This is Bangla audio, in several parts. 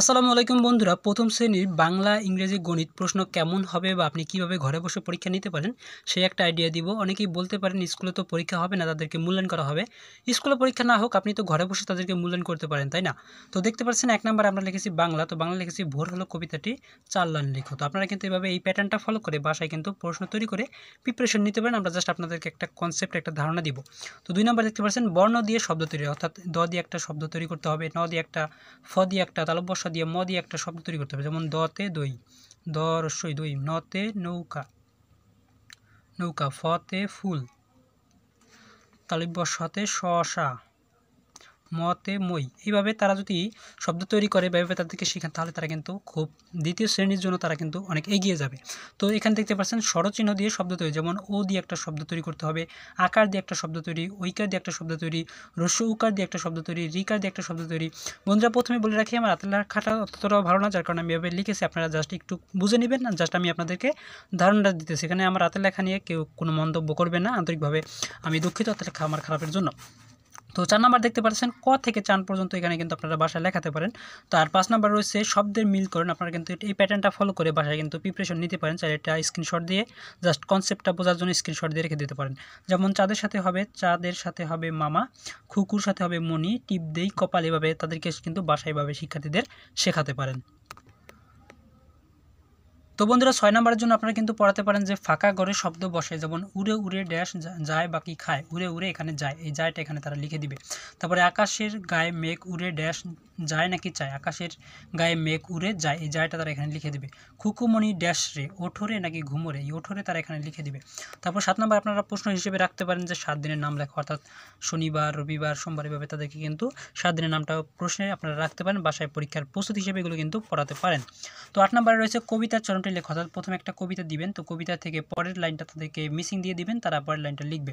আসসালামু আলাইকুম বন্ধুরা প্রথম শ্রেণীর বাংলা ইংরেজি গণিত প্রশ্ন কেমন হবে বা আপনি কিভাবে ঘরে বসে পরীক্ষা নিতে পারেন সেই একটা আইডিয়া দিব অনেকেই বলতে পারেন স্কুলে তো পরীক্ষা হবে না তাদেরকে মূল্যায়ন করা হবে স্কুলে পরীক্ষা না হোক আপনি তো ঘরে বসে তাদেরকে মূল্যায়ন করতে পারেন তাই না তো দেখতে পাচ্ছেন এক নম্বর আমরা লিখেছি বাংলা তো বাংলা লিখেছি ভোর হলো কবিতাটি চার লাইন লিখো তো আপনারা কিন্তু এভাবে এই প্যাটার্নটা ফলো করে বাসায় কিন্তু প্রশ্ন তৈরি করে প্রিপারেশন নিতে পারেন আমরা জাস্ট আপনাদেরকে একটা কনসেপ্ট একটা ধারণা দিব তো দুই নম্বর দেখতে পাচ্ছেন বর্ণ দিয়ে শব্দ তৈরি অর্থাৎ দ দিয়ে একটা শব্দ তৈরি করতে হবে ন দিয়ে একটা ফ দিয়ে একটা তালব্য রস্য দিয়ে ম দিয়ে একটা শব্দ তৈরি করতে হবে যেমন দতে দই দ রস্যই দই নতে নৌকা নৌকা ফতে ফুল তালিব্য সতে শশা মতে মই এইভাবে তারা যদি শব্দ তৈরি করে বা তাদেরকে শেখান তাহলে তারা কিন্তু খুব দ্বিতীয় শ্রেণীর জন্য তারা কিন্তু অনেক এগিয়ে যাবে তো এখানে দেখতে পাচ্ছেন স্বরচিহ্ন দিয়ে শব্দ তৈরি যেমন ও দিয়ে একটা শব্দ তৈরি করতে হবে আকার দিয়ে একটা শব্দ তৈরি ঐকার দিয়ে একটা শব্দ তৈরি রস্য উকার দিয়ে একটা শব্দ তৈরি রিকার দিয়ে একটা শব্দ তৈরি বন্ধুরা প্রথমে বলে রাখি আমার আতলার লেখাটা অতটাও ভালো না যার কারণে আমি এভাবে লিখেছি আপনারা জাস্ট একটু বুঝে নেবেন না জাস্ট আমি আপনাদেরকে ধারণাটা দিতেছি এখানে আমার রাতের লেখা নিয়ে কেউ কোনো মন্তব্য করবে না আন্তরিকভাবে আমি দুঃখিত হাতের লেখা আমার খারাপের জন্য তো চার নাম্বার দেখতে পাচ্ছেন ক থেকে চান পর্যন্ত এখানে কিন্তু আপনারা বাসায় লেখাতে পারেন তো আর পাঁচ নাম্বার রয়েছে শব্দের মিল করেন আপনারা কিন্তু এই প্যাটার্নটা ফলো করে বাসায় কিন্তু প্রিপারেশন নিতে পারেন চাইলে এটা স্ক্রিনশট দিয়ে জাস্ট কনসেপ্টটা বোঝার জন্য স্ক্রিনশট দিয়ে রেখে দিতে পারেন যেমন চাঁদের সাথে হবে চাঁদের সাথে হবে মামা খুকুর সাথে হবে মনি টিপ দেই কপাল এভাবে তাদেরকে কিন্তু বাসায় এভাবে শিক্ষার্থীদের শেখাতে পারেন তো বন্ধুরা ছয় নম্বরের জন্য আপনারা কিন্তু পড়াতে পারেন যে ফাঁকা ঘরে শব্দ বসে যেমন উড়ে উড়ে ড্যাশ যায় বাকি খায় উড়ে উড়ে এখানে যায় এই যায়টা এখানে তারা লিখে দিবে তারপরে আকাশের গায়ে মেঘ উড়ে ড্যাশ যায় নাকি চায় আকাশের গায়ে মেঘ উড়ে যায় এই যায়টা তারা এখানে লিখে দেবে খুকুমণি ড্যাশ রে ওঠোরে নাকি ঘুমোরে এই ওঠোরে তারা এখানে লিখে দিবে তারপর সাত নম্বর আপনারা প্রশ্ন হিসেবে রাখতে পারেন যে সাত দিনের নাম লেখা অর্থাৎ শনিবার রবিবার সোমবার এভাবে তাদেরকে কিন্তু সাত দিনের নামটা প্রশ্নে আপনারা রাখতে পারেন বাসায় পরীক্ষার প্রস্তুতি হিসেবে এগুলো কিন্তু পড়াতে পারেন তো আট নম্বরে রয়েছে কবিতার চরণটি লেখা অর্থাৎ প্রথমে একটা কবিতা দিবেন তো কবিতা থেকে পরের লাইনটা তাদেরকে মিসিং দিয়ে দিবেন তারা পরের লাইনটা লিখবে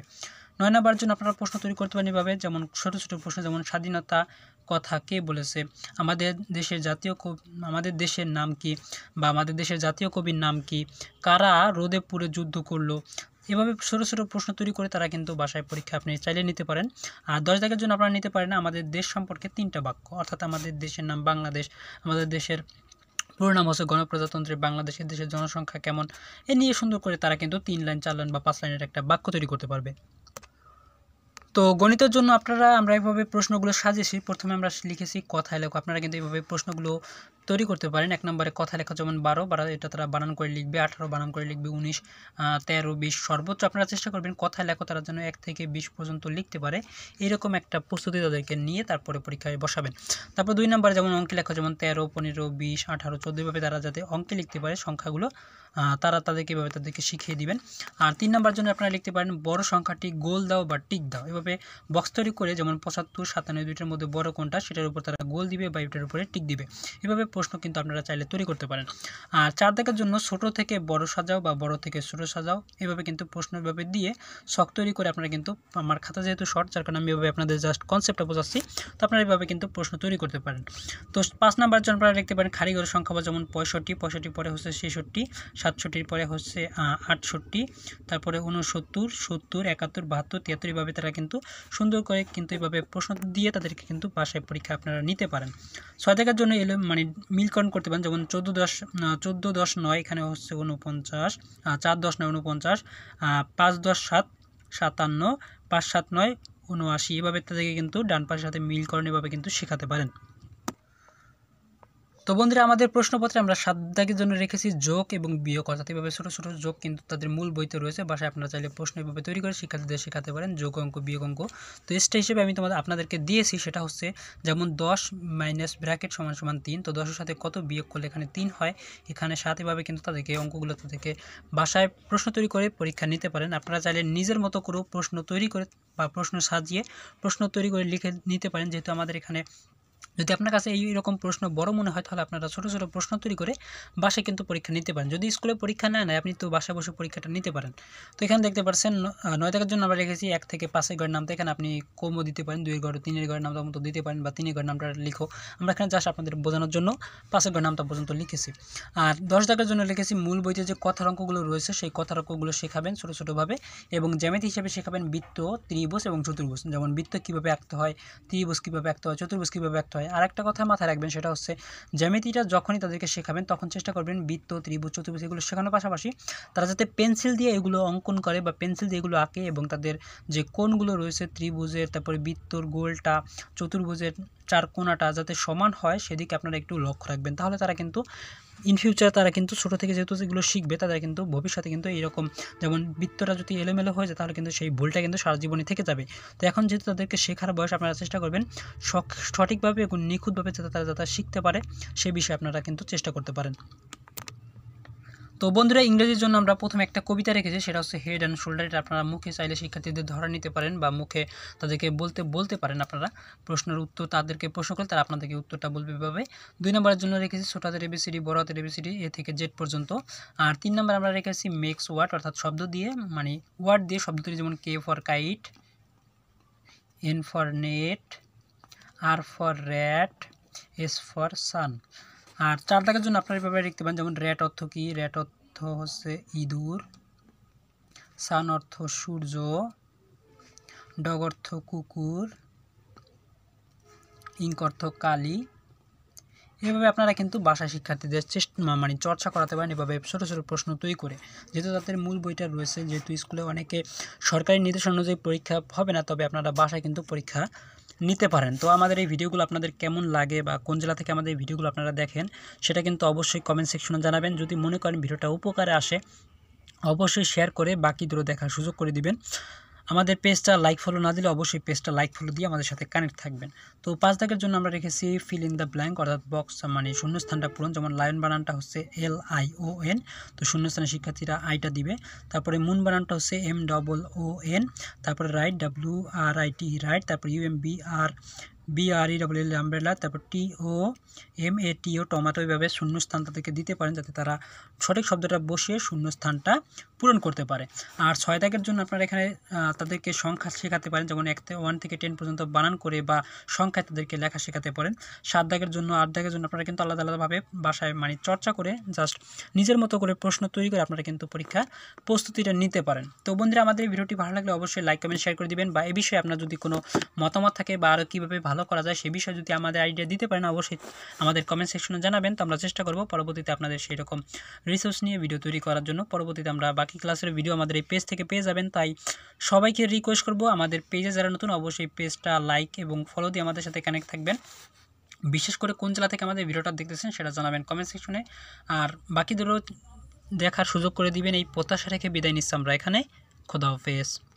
নয় নম্বর জন্য আপনারা প্রশ্ন তৈরি করতে পারেন এভাবে যেমন ছোটো ছোটো প্রশ্ন যেমন স্বাধীনতা কথা কে বলেছে আছে আমাদের দেশের জাতীয় কবি আমাদের দেশের নাম কি বা আমাদের দেশের জাতীয় কবির নাম কি কারা রোদে যুদ্ধ করলো এভাবে ছোটো ছোটো প্রশ্ন তৈরি করে তারা কিন্তু বাসায় পরীক্ষা আপনি চাইলে নিতে পারেন আর দশ দাগের জন্য আপনারা নিতে পারেন আমাদের দেশ সম্পর্কে তিনটা বাক্য অর্থাৎ আমাদের দেশের নাম বাংলাদেশ আমাদের দেশের পুরো নাম হচ্ছে গণপ্রজাতন্ত্রের বাংলাদেশের দেশের জনসংখ্যা কেমন এ নিয়ে সুন্দর করে তারা কিন্তু তিন লাইন চার লাইন বা পাঁচ লাইনের একটা বাক্য তৈরি করতে পারবে তো গণিতের জন্য আপনারা আমরা এভাবে প্রশ্নগুলো সাজিয়েছি প্রথমে আমরা লিখেছি কথায় লেখো আপনারা কিন্তু এভাবে প্রশ্নগুলো তৈরি করতে পারেন এক নম্বরে কথা লেখা যেমন বারো বারো এটা তারা বানান করে লিখবে আঠারো বানান করে লিখবে উনিশ তেরো বিশ সর্বোচ্চ আপনারা চেষ্টা করবেন কথা লেখা তারা যেন এক থেকে বিশ পর্যন্ত লিখতে পারে এরকম একটা প্রস্তুতি তাদেরকে নিয়ে তারপরে পরীক্ষায় বসাবেন তারপর দুই নম্বরে যেমন অঙ্কে লেখা যেমন তেরো পনেরো বিশ আঠারো চোদ্দোভাবে তারা যাতে অঙ্কে লিখতে পারে সংখ্যাগুলো তারা তাদেরকে এভাবে তাদেরকে শিখিয়ে দিবেন আর তিন নম্বর জন্য আপনারা লিখতে পারেন বড় সংখ্যাটি গোল দাও বা টিক দাও এভাবে বক্স তৈরি করে যেমন পঁচাত্তর সাতান্ন দুইটার মধ্যে বড় কোনটা সেটার উপর তারা গোল দিবে বা এটার উপরে টিক দিবে এভাবে প্রশ্ন কিন্তু আপনারা চাইলে তৈরি করতে পারেন আর চার দাগের জন্য ছোট থেকে বড় সাজাও বা বড় থেকে ছোটো সাজাও এভাবে কিন্তু প্রশ্ন এভাবে দিয়ে শখ তৈরি করে আপনারা কিন্তু আমার খাতা যেহেতু শর্ট যার কারণে আমি এভাবে আপনাদের জাস্ট কনসেপ্টটা বোঝাচ্ছি তো আপনারা এভাবে কিন্তু প্রশ্ন তৈরি করতে পারেন তো পাঁচ নাম্বার জন্য আপনারা লিখতে পারেন খারিগরের সংখ্যা বা যেমন পঁয়ষট্টি পঁয়ষট্টি পরে হচ্ছে ছেষট্টি সাতষট্টির পরে হচ্ছে আটষট্টি তারপরে উনসত্তর সত্তর একাত্তর বাহাত্তর তিয়াত্তর এভাবে তারা কিন্তু সুন্দর করে কিন্তু এভাবে প্রশ্ন দিয়ে তাদেরকে কিন্তু বাসায় পরীক্ষা আপনারা নিতে পারেন ছয় দেখার জন্য এলো মানে মিলকরণ করতে পারেন যেমন চোদ্দো দশ চোদ্দো দশ নয় এখানে হচ্ছে উনপঞ্চাশ চার দশ নয় উনপঞ্চাশ পাঁচ দশ সাত সাতান্ন পাঁচ সাত নয় উনআশি এভাবে তাদেরকে কিন্তু ডান পাশের সাথে মিলকরণ এভাবে কিন্তু শেখাতে পারেন তো বন্ধুরা আমাদের প্রশ্নপত্রে আমরা দাগের জন্য রেখেছি যোগ এবং বিয়োগ অর্থাৎ এভাবে ছোটো ছোটো যোগ কিন্তু তাদের মূল বইতে রয়েছে বাসায় আপনারা চাইলে প্রশ্ন এভাবে তৈরি করে শিক্ষার্থীদের শেখাতে পারেন যোগ অঙ্ক বিয়োগ অঙ্ক তো এসটা হিসেবে আমি তোমাদের আপনাদেরকে দিয়েছি সেটা হচ্ছে যেমন দশ মাইনাস ব্র্যাকেট সমান সমান তিন তো দশের সাথে কত বিয়োগ করলে এখানে তিন হয় এখানে সাত এভাবে কিন্তু তাদেরকে অঙ্কগুলো তাদেরকে বাসায় প্রশ্ন তৈরি করে পরীক্ষা নিতে পারেন আপনারা চাইলে নিজের মতো করেও প্রশ্ন তৈরি করে বা প্রশ্ন সাজিয়ে প্রশ্ন তৈরি করে লিখে নিতে পারেন যেহেতু আমাদের এখানে যদি আপনার কাছে এই রকম প্রশ্ন বড় মনে হয় তাহলে আপনারা ছোট ছোট প্রশ্ন তৈরি করে বাসায় কিন্তু পরীক্ষা নিতে পারেন যদি স্কুলে পরীক্ষা না নেয় আপনি তো বাসায় বসে পরীক্ষাটা নিতে পারেন তো এখানে দেখতে পাচ্ছেন নয় থাকার জন্য আমরা লিখেছি এক থেকে পাঁচের ঘরের নামটা এখানে আপনি কমও দিতে পারেন দুই ঘর তিনের ঘরের নামটা মতো দিতে পারেন বা তিনের ঘরের নামটা লিখো আমরা এখানে জাস্ট আপনাদের বোঝানোর জন্য পাঁচের ঘরের নামটা পর্যন্ত লিখেছি আর দশ টাকার জন্য লিখেছি মূল বইতে যে কথার অঙ্কগুলো রয়েছে সেই কথার অঙ্কগুলো শেখাবেন ছোটো ছোটোভাবে এবং জ্যামিতি হিসেবে শেখাবেন বৃত্ত ত্রিভুজ এবং চতুর্ভুজ যেমন বৃত্ত কীভাবে আঁকতে হয় ত্রিভুজ কীভাবে আঁকতে হয় চতুর্ভুজ কীভাবে আঁকতে হয় হয় আর একটা কথা মাথায় রাখবেন সেটা হচ্ছে জ্যামিতিটা যখনই তাদেরকে শেখাবেন তখন চেষ্টা করবেন বৃত্ত ত্রিভুজ চতুর্ভুজ এগুলো শেখানোর পাশাপাশি তারা যাতে পেন্সিল দিয়ে এগুলো অঙ্কন করে বা পেন্সিল দিয়ে এগুলো আঁকে এবং তাদের যে কোণগুলো রয়েছে ত্রিভুজের তারপরে বৃত্তর গোলটা চতুর্ভুজের চার কোণাটা যাতে সমান হয় সেদিকে আপনারা একটু লক্ষ্য রাখবেন তাহলে তারা কিন্তু ইন ফিউচার তারা কিন্তু ছোটো থেকে যেহেতু যেগুলো শিখবে তারা কিন্তু ভবিষ্যতে কিন্তু এইরকম যেমন বৃত্তটা যদি এলোমেলো হয়ে যায় তাহলে কিন্তু সেই ভুলটা কিন্তু সারা জীবনে থেকে যাবে তো এখন যেহেতু তাদেরকে শেখার বয়স আপনারা চেষ্টা করবেন সঠিকভাবে এবং নিখুঁতভাবে যাতে তারা যাতে শিখতে পারে সে বিষয়ে আপনারা কিন্তু চেষ্টা করতে পারেন তো বন্ধুরা ইংরেজির জন্য আমরা প্রথমে একটা কবিতা রেখেছি সেটা হচ্ছে হেড অ্যান্ড শোল্ডার এটা আপনারা মুখে চাইলে শিক্ষার্থীদের ধরে নিতে পারেন বা মুখে তাদেরকে বলতে বলতে পারেন আপনারা প্রশ্নের উত্তর তাদেরকে প্রশ্ন করলে তারা আপনাদেরকে উত্তরটা বলবে এভাবে দুই নম্বরের জন্য রেখেছি ছোটাদের এবিসিডি বড়দের এবিসিডি এ থেকে জেড পর্যন্ত আর তিন নম্বর আমরা রেখেছি মেক্স ওয়ার্ড অর্থাৎ শব্দ দিয়ে মানে ওয়ার্ড দিয়ে শব্দ তৈরি যেমন K for kite N for net R for rat S for sun আর চার দাগের জন্য আপনারা এভাবে লিখতে পারেন যেমন রেট অর্থ কী রেট অর্থ হচ্ছে ইঁদুর সান অর্থ সূর্য ডগ অর্থ কুকুর ইঙ্ক অর্থ কালি এভাবে আপনারা কিন্তু বাসায় শিক্ষার্থীদের চেষ্টা মানে চর্চা করাতে পারেন এভাবে ছোটো ছোটো প্রশ্ন তৈরি করে যেহেতু তাদের মূল বইটা রয়েছে যেহেতু স্কুলে অনেকে সরকারি নির্দেশ অনুযায়ী পরীক্ষা হবে না তবে আপনারা বাসায় কিন্তু পরীক্ষা নিতে পারেন তো আমাদের এই ভিডিওগুলো আপনাদের কেমন লাগে বা কোন জেলা থেকে আমাদের এই ভিডিওগুলো আপনারা দেখেন সেটা কিন্তু অবশ্যই কমেন্ট সেকশনে জানাবেন যদি মনে করেন ভিডিওটা উপকারে আসে অবশ্যই শেয়ার করে বাকিদেরও দেখার সুযোগ করে দিবেন আমাদের পেজটা লাইক ফলো না দিলে অবশ্যই পেজটা লাইক ফলো দিয়ে আমাদের সাথে কানেক্ট থাকবেন তো পাঁচ দাগের জন্য আমরা রেখেছি ফিল ইন দ্য ব্ল্যাঙ্ক অর্থাৎ বক্স মানে শূন্যস্থানটা পূরণ যেমন লায়ন বানানটা হচ্ছে এল আই ও এন তো শূন্যস্থানের শিক্ষার্থীরা আইটা দিবে তারপরে মুন বানানটা হচ্ছে এম ডবল ও এন তারপরে write W R I T write তারপরে U M B R B R E double L umbrella তারপর T O M A T O tomato এইভাবে শূন্যস্থান তাদেরকে দিতে পারেন যাতে তারা সঠিক শব্দটা বসিয়ে শূন্যস্থানটা পূরণ করতে পারে আর ছয় দাগের জন্য আপনারা এখানে তাদেরকে সংখ্যা শেখাতে পারেন যেমন এক ওয়ান থেকে টেন পর্যন্ত বানান করে বা সংখ্যায় তাদেরকে লেখা শেখাতে পারেন সাত দাগের জন্য আট দাগের জন্য আপনারা কিন্তু আলাদা আলাদাভাবে বাসায় মানে চর্চা করে জাস্ট নিজের মতো করে প্রশ্ন তৈরি করে আপনারা কিন্তু পরীক্ষার প্রস্তুতিটা নিতে পারেন তো বন্ধুরা আমাদের এই ভিডিওটি ভালো লাগলে অবশ্যই লাইক কমেন্ট শেয়ার করে দিবেন বা এ বিষয়ে আপনার যদি কোনো মতামত থাকে বা আরও কীভাবে ভালো করা যায় সে বিষয়ে যদি আমাদের আইডিয়া দিতে পারেন অবশ্যই আমাদের কমেন্ট সেকশনে জানাবেন তো আমরা চেষ্টা করব পরবর্তীতে আপনাদের সেই রকম রিসোর্স নিয়ে ভিডিও তৈরি করার জন্য পরবর্তীতে আমরা বাকি ক্লাসের ভিডিও আমাদের এই পেজ থেকে পেয়ে যাবেন তাই সবাইকে রিকোয়েস্ট করব আমাদের পেজে যারা নতুন অবশ্যই পেজটা লাইক এবং ফলো দিয়ে আমাদের সাথে কানেক্ট থাকবেন বিশেষ করে কোন জেলা থেকে আমাদের ভিডিওটা দেখতেছেন সেটা জানাবেন কমেন্ট সেকশনে আর বাকিদেরও দেখার সুযোগ করে দিবেন এই প্রত্যাশা রেখে বিদায় নিচ্ছি আমরা এখানে খোদা হাফেজ